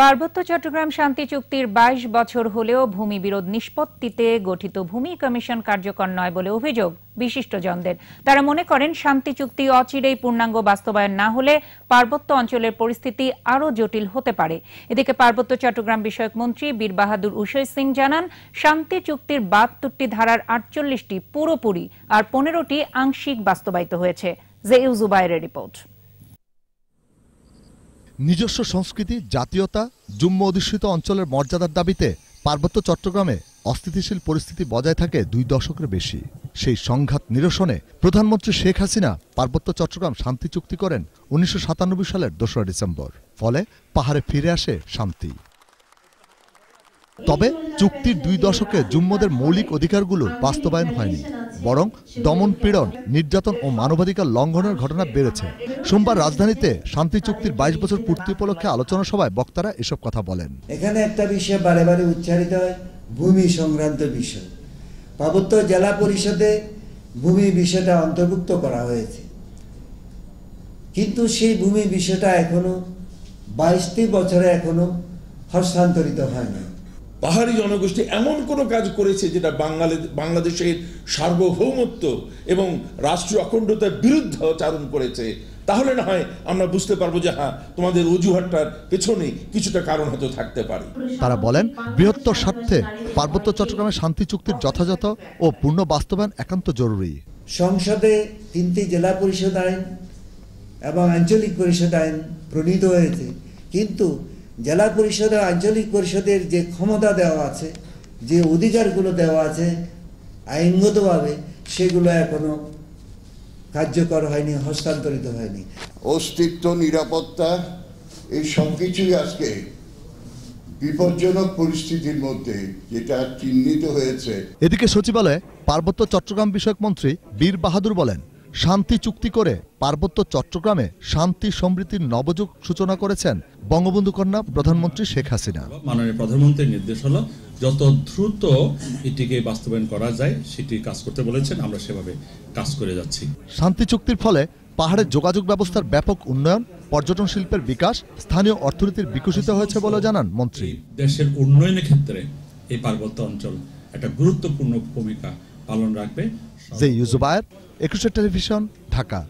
পার্বত্য চট্টগ্রাম শান্তি চুক্তির ২২ বছর হলেও ভূমি বিরোধ নিষ্পত্তিতে গঠিত ভূমি কমিশন কার্যকর নয় বলে অভিযোগ বিশিষ্টজনদের তারা মনে করেন শান্তি চুক্তি অচিরেই পূর্ণাঙ্গ বাস্তবায়ন না হলে পার্বত্য অঞ্চলের পরিস্থিতি আরও জটিল হতে পারে এদিকে পার্বত্য চট্টগ্রাম বিষয়ক মন্ত্রী বীর বাহাদুর উষয় সিং জানান শান্তি চুক্তির বাহাত্তরটি ধারার আটচল্লিশটি পুরোপুরি আর পনেরোটি আংশিক বাস্তবায়িত হয়েছে জেইউ রিপোর্ট নিজস্ব সংস্কৃতি জাতীয়তা জুম্ম অধিষ্ঠিত অঞ্চলের মর্যাদার দাবিতে পার্বত্য চট্টগ্রামে অস্থিতিশীল পরিস্থিতি বজায় থাকে দুই দশকের বেশি সেই সংঘাত নিরসনে প্রধানমন্ত্রী শেখ হাসিনা পার্বত্য চট্টগ্রাম শান্তি চুক্তি করেন উনিশশো সালের দোসরা ডিসেম্বর ফলে পাহাড়ে ফিরে আসে শান্তি তবে চুক্তির দুই দশকে জুম্মদের মৌলিক অধিকারগুলো বাস্তবায়ন হয়নি বরং দমন পীড়ন নির্যাতন ও মানবাধিকার লঙ্ঘনের ঘটনা বেড়েছে সোমবার রাজধানীতে শান্তি চুক্তির বাইশ বছর পূর্তি উপলক্ষে আলোচনা সভায় বক্তারা এসব কথা বলেন এখানে একটা বিষয় বারে বারে উচ্চারিত হয় ভূমি সংক্রান্ত বিষয় পার্বত্য জেলা পরিষদে ভূমি বিষয়টা অন্তর্ভুক্ত করা হয়েছে কিন্তু সেই ভূমি বিষয়টা এখনো বাইশটি বছরে এখনো হস্তান্তরিত হয় না পাহাড়ি জনগোষ্ঠী এমন কোনো কাজ করেছে যেটা বাঙালি বাংলাদেশের সার্বভৌমত্ব এবং রাষ্ট্রীয় অখণ্ডতার বিরুদ্ধে আচরণ করেছে তাহলে না হয় আমরা বুঝতে পারবো যে হ্যাঁ তোমাদের অজুহাতটার পেছনে কিছুটা কারণ হয়তো থাকতে পারে তারা বলেন বৃহত্তর স্বার্থে পার্বত্য চট্টগ্রামের শান্তি চুক্তির যথাযথ ও পূর্ণ বাস্তবায়ন একান্ত জরুরি সংসদে তিনটি জেলা পরিষদ আইন এবং আঞ্চলিক পরিষদ আইন প্রণীত হয়েছে কিন্তু জেলা পরিষদের আঞ্চলিক পরিষদের যে ক্ষমতা দেওয়া আছে যে অধিকারগুলো দেওয়া আছে আইনগতভাবে সেগুলো এখনো কার্যকর হয়নি হস্তান্তরিত হয়নি অস্তিত্ব নিরাপত্তা এই সব কিছুই আজকে বিপজ্জনক পরিস্থিতির মধ্যে যেটা চিহ্নিত হয়েছে এদিকে সচিবালয়ে পার্বত্য চট্টগ্রাম বিষয়ক মন্ত্রী বীর বাহাদুর বলেন শান্তি চুক্তি করে পার্বত্য চট্টগ্রামে শান্তি সমৃদ্ধির নবযুগ সূচনা করেছেন বঙ্গবন্ধু কন্যা প্রধানমন্ত্রী শেখ হাসিনা মাননীয় প্রধানমন্ত্রীর নির্দেশ হলো যত দ্রুত এটিকে বাস্তবায়ন করা যায় সেটি কাজ করতে বলেছেন আমরা সেভাবে কাজ করে যাচ্ছি শান্তি চুক্তির ফলে পাহাড়ের যোগাযোগ ব্যবস্থার ব্যাপক উন্নয়ন পর্যটন শিল্পের বিকাশ স্থানীয় অর্থনীতির বিকশিত হয়েছে বলে জানান মন্ত্রী দেশের উন্নয়নের ক্ষেত্রে এই পার্বত্য অঞ্চল একটা গুরুত্বপূর্ণ ভূমিকা পালন রাখবে যে ইউজুবায়ের একুশে টেলিভিশন ঢাকা